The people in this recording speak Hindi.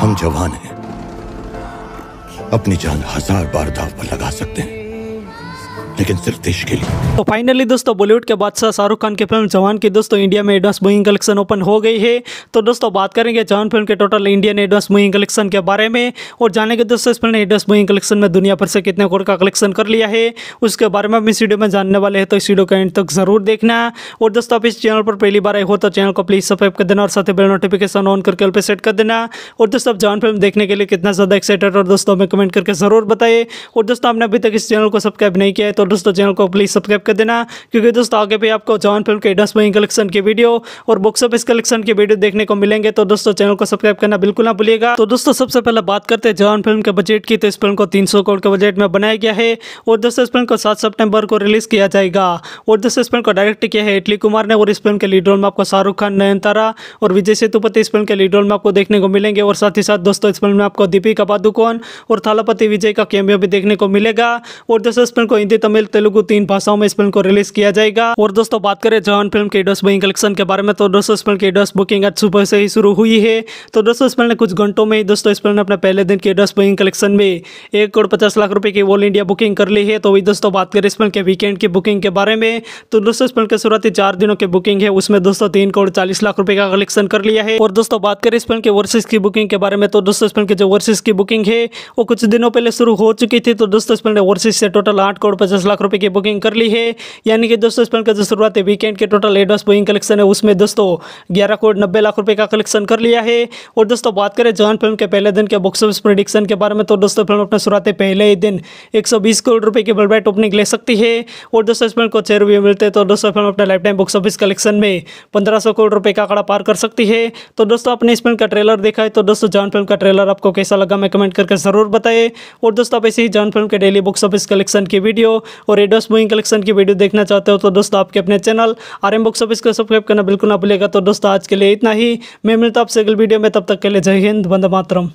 हम जवान हैं अपनी जान हजार बार दाव पर लगा सकते हैं लेकिन सिर्फ देश के लिए तो फाइनली दोस्तों बॉलीवुड के बादशाह शाहरुख खान की फिल्म जवान की दोस्तों इंडिया में एडवांस मूविंग कलेक्शन ओपन हो गई है तो दोस्तों बात करेंगे जवान फिल्म के total Indian advance booking collection के बारे में और जानेंगे दोस्तों इस फिल्म ने एडवांस मूविंग कलेक्शन में दुनिया भर से कितने करोड़ का कलेक्शन कर लिया है उसके बारे में इस वीडियो में जानने वाले हैं तो इस वीडियो का एंड तक जरूर देखना और दोस्तों आप इस चैनल पर पहली बार आए हो तो चैनल को प्लीज सब्सक्राइब कर देना और साथ ही बेल नोटिफिकेशन ऑन करके उल पर सेट कर देना और दोस्तों जवान फिल्म देखने के लिए कितना ज़्यादा एक्साइटेड और दोस्तों हमें कमेंट करके जरूर बताए और दोस्तों आपने अभी तक इस चैनल को सब्सक्राइब नहीं किया है तो दोस्तों चैनल को प्लीज़ सब्सक्राइब कर देना क्योंकि दोस्तों आगे भी आपको जॉन फिल्म के डस्ट मई कलेक्शन की वीडियो और बुक्स ऑफिस कलेक्शन की वीडियो देखने को मिलेंगे तो दोस्तों चैनल को सब्सक्राइब करना बिल्कुल ना भूलिएगा तो दोस्तों सबसे पहले बात करते हैं जॉन फिल्म के बजट की तो इस फिल्म को तीन करोड़ के बजट में बनाया गया है और दोस्तों इस फिल्म को सात सेप्टेम्बर को रिलीज़ किया जाएगा और दोस्तों इस फिल्म को डायरेक्ट किया है इटली कुमार ने और इस फिल्म के लीड रोल में आपको शाहरुख खान नयनतारा और विजय सेतुपति इस फिल्म के लीड रोल में आपको देखने को मिलेंगे और साथ ही साथ दोस्तों इस फिल्म में आपको दीपिका पादुकोन और थालापति विजय का कैमियो भी देखने को मिलेगा और दोस्तों इस फिल्म को हिंदी तमिल तमिल तेलुगु तीन भाषाओं में इस फिल्म को रिलीज किया जाएगा और दोस्तों बात करें जवान फिल्म के डॉस बुकिंग कलेक्शन के बारे में तो दोस्तों इस फिल्म की डॉस बुकिंग आज सुबह से ही शुरू हुई है तो दोस्तों इस फिल्म ने कुछ घंटों में दोस्तों इस फिल्म ने अपने पहले दिन के डॉस बुकिंग कलेक्शन में एक करोड़ पचास लाख रुपए की ऑल इंडिया बुकिंग कर ली है तो वही दोस्तों बात करें इस फिल्म के वीकेंड की बुकिंग के बारे में तो दोस्तों इस फिल्म के शुरुआती चार दिनों की बुकिंग है उसमें दोस्तों तीन करोड़ चालीस लाख रुपए का कलेक्शन कर लिया है और दोस्तों बात करें इस फिल्म के वर्सेज की बुकिंग के बारे में तो दोस्तों इस फिल्म की जो वर्सेज की बुकिंग है वो कुछ दिनों पहले शुरू हो चुकी थी तो दोस्तों इस फिल्म ने वर्सेज से टोटल आठ करोड़ पचास लाख रुपये की बुकिंग कर ली है यानी कि दोस्तों इस प्लान का जो शुरुआत है वीकेंड के टोटल एडवांस बुकिंग कलेक्शन है उसमें दोस्तों ग्यारह करोड़ नब्बे लाख रुपए का कलेक्शन कर लिया है और दोस्तों बात करें जवान फिल्म के पहले दिन के बॉक्स ऑफिस प्रोडिक्शन के बारे में तो दोस्तों फिल्म अपने शुरुआत पहले ही दिन एक करोड़ रुपये की बलब्राइट ओपनिंग ले सकती है और दोस्तों इस फिल्म को छह रुपये मिलते तो दोस्तों फिल्म अपने lifetime box office collection में पंद्रह करोड़ रुपये का आंकड़ा पार कर सकती है तो दोस्तों आपने इस फिल्म का ट्रेलर देखा है तो दोस्तों जॉन फिल्म का ट्रेलर आपको कैसा लगा मैं कमेंट करके जरूर बताएं और दोस्तों आप ऐसे ही जॉन फिल्म के डेली बुक्स ऑफिस कलेक्शन की वीडियो और रेडोस बुइंग कलेक्शन की वीडियो देखना चाहते हो तो दोस्तों आपके अपने channel R M box office को सब्सक्राइब करना बिल्कुल ना भूलेगा तो दोस्तों आज के लिए इतना ही मैं मिलता आपसे अगले वीडियो में तब तक के लिए जय हिंद वंदे मातरम